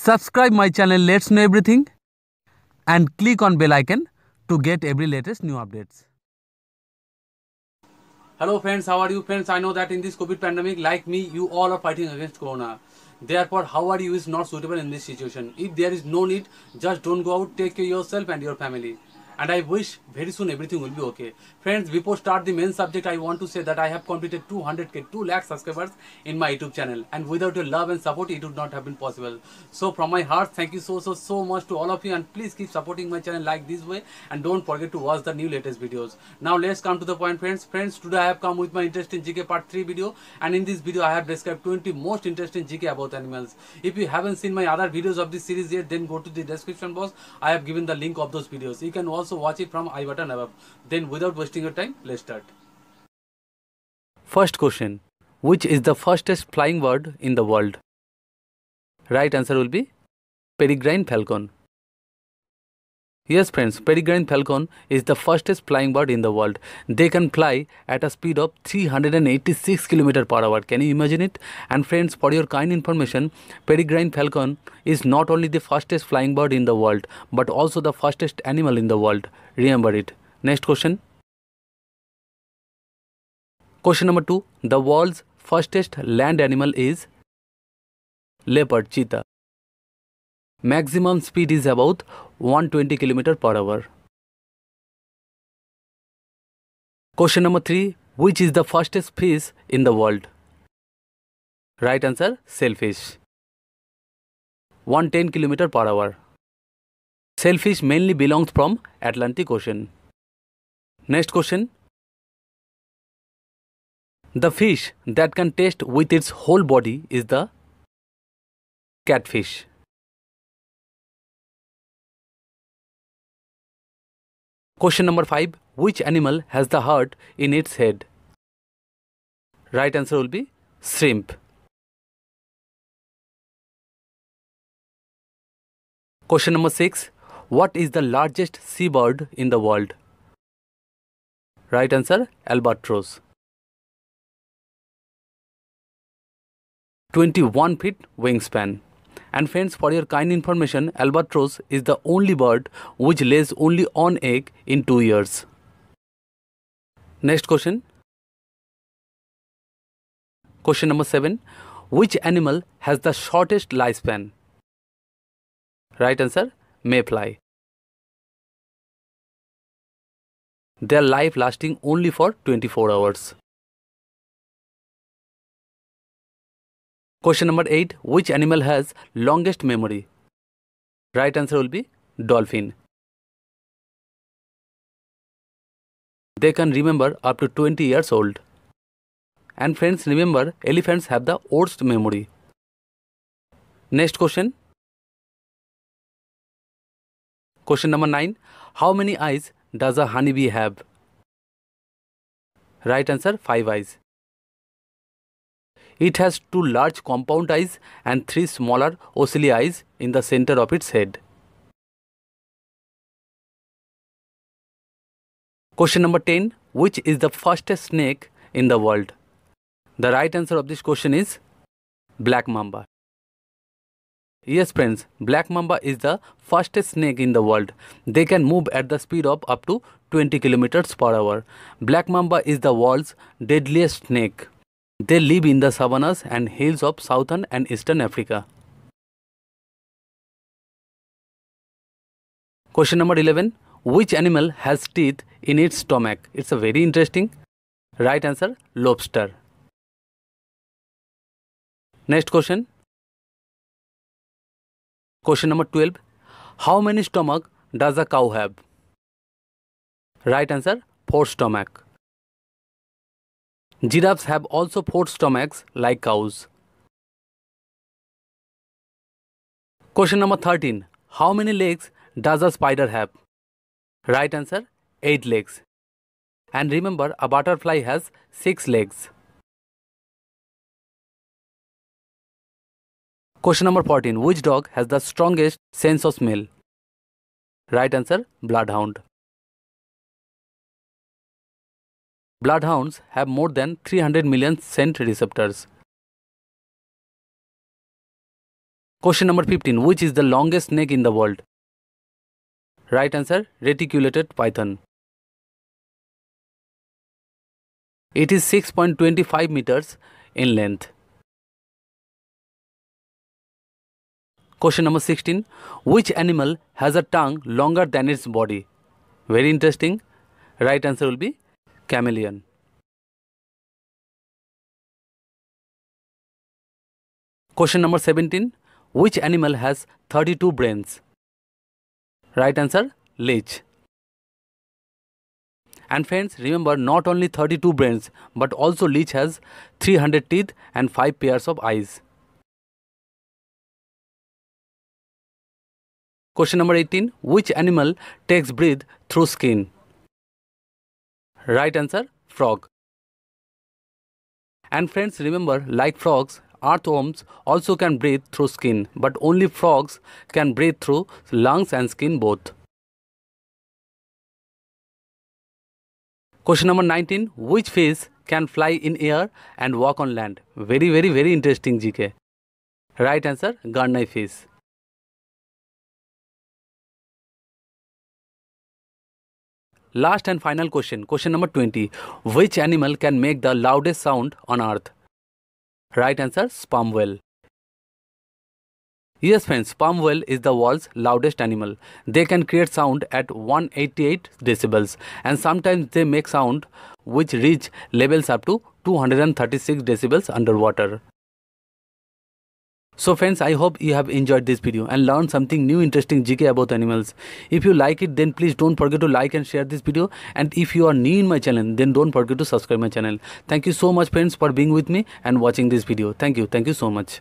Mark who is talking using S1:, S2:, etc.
S1: Subscribe my channel Let's Know Everything and click on bell icon to get every latest new updates. Hello friends, how are you friends? I know that in this COVID pandemic, like me, you all are fighting against corona. Therefore, how are you is not suitable in this situation. If there is no need, just don't go out, take care yourself and your family and I wish very soon everything will be okay. Friends, before start the main subject, I want to say that I have completed 200k, 2 lakh subscribers in my YouTube channel and without your love and support, it would not have been possible. So from my heart, thank you so, so, so much to all of you and please keep supporting my channel like this way and don't forget to watch the new latest videos. Now let's come to the point friends. Friends, today I have come with my interesting GK part 3 video and in this video I have described 20 most interesting GK about animals. If you haven't seen my other videos of this series yet, then go to the description box. I have given the link of those videos. You can also also watch it from I button above. Then without wasting your time, let's start. First question. Which is the fastest flying bird in the world? Right answer will be peregrine falcon. Yes, friends, peregrine falcon is the fastest flying bird in the world. They can fly at a speed of 386 km per hour. Can you imagine it? And friends, for your kind information, peregrine falcon is not only the fastest flying bird in the world, but also the fastest animal in the world. Remember it. Next question. Question number two. The world's fastest land animal is leopard cheetah. Maximum speed is about 120 km per hour. Question number 3 Which is the fastest fish in the world? Right answer Sailfish. 110 km per hour. Sailfish mainly belongs from Atlantic Ocean. Next question The fish that can taste with its whole body is the catfish. Question number 5. Which animal has the heart in its head? Right answer will be shrimp. Question number 6. What is the largest seabird in the world? Right answer albatross. 21 feet wingspan. And friends, for your kind information, albatross is the only bird which lays only one egg in two years. Next question. Question number 7. Which animal has the shortest lifespan? Right answer Mayfly. Their life lasting only for 24 hours. Question number 8. Which animal has longest memory? Right answer will be dolphin. They can remember up to 20 years old. And friends, remember elephants have the worst memory. Next question. Question number 9. How many eyes does a honeybee have? Right answer 5 eyes. It has two large compound eyes and three smaller ocelli eyes in the center of its head. Question number 10. Which is the fastest snake in the world? The right answer of this question is black mamba. Yes friends, black mamba is the fastest snake in the world. They can move at the speed of up to 20 kilometers per hour. Black mamba is the world's deadliest snake. They live in the savannas and hills of southern and eastern Africa. Question number 11. Which animal has teeth in its stomach? It's a very interesting. Right answer lobster. Next question. Question number 12. How many stomach does a cow have? Right answer 4 stomach. Giraffes have also four stomachs like cows. Question number 13. How many legs does a spider have? Right answer 8 legs. And remember a butterfly has 6 legs. Question number 14. Which dog has the strongest sense of smell? Right answer bloodhound. Bloodhounds have more than 300 million scent receptors. Question number 15 Which is the longest snake in the world? Right answer reticulated python. It is 6.25 meters in length. Question number 16 Which animal has a tongue longer than its body? Very interesting. Right answer will be Chameleon Question number 17 Which animal has 32 brains? Right answer Leech and friends, remember not only 32 brains but also leech has 300 teeth and 5 pairs of eyes. Question number 18 Which animal takes breath through skin? Right answer frog. And friends, remember like frogs, earthworms also can breathe through skin, but only frogs can breathe through lungs and skin both. Question number 19 Which fish can fly in air and walk on land? Very, very, very interesting, GK. Right answer Garnay fish. Last and final question, question number 20. Which animal can make the loudest sound on earth? Right answer, sperm whale. Yes, friends, sperm whale is the world's loudest animal. They can create sound at 188 decibels and sometimes they make sound which reach levels up to 236 decibels underwater. So friends, I hope you have enjoyed this video and learned something new interesting GK about animals. If you like it, then please don't forget to like and share this video. And if you are new in my channel, then don't forget to subscribe my channel. Thank you so much friends for being with me and watching this video. Thank you. Thank you so much.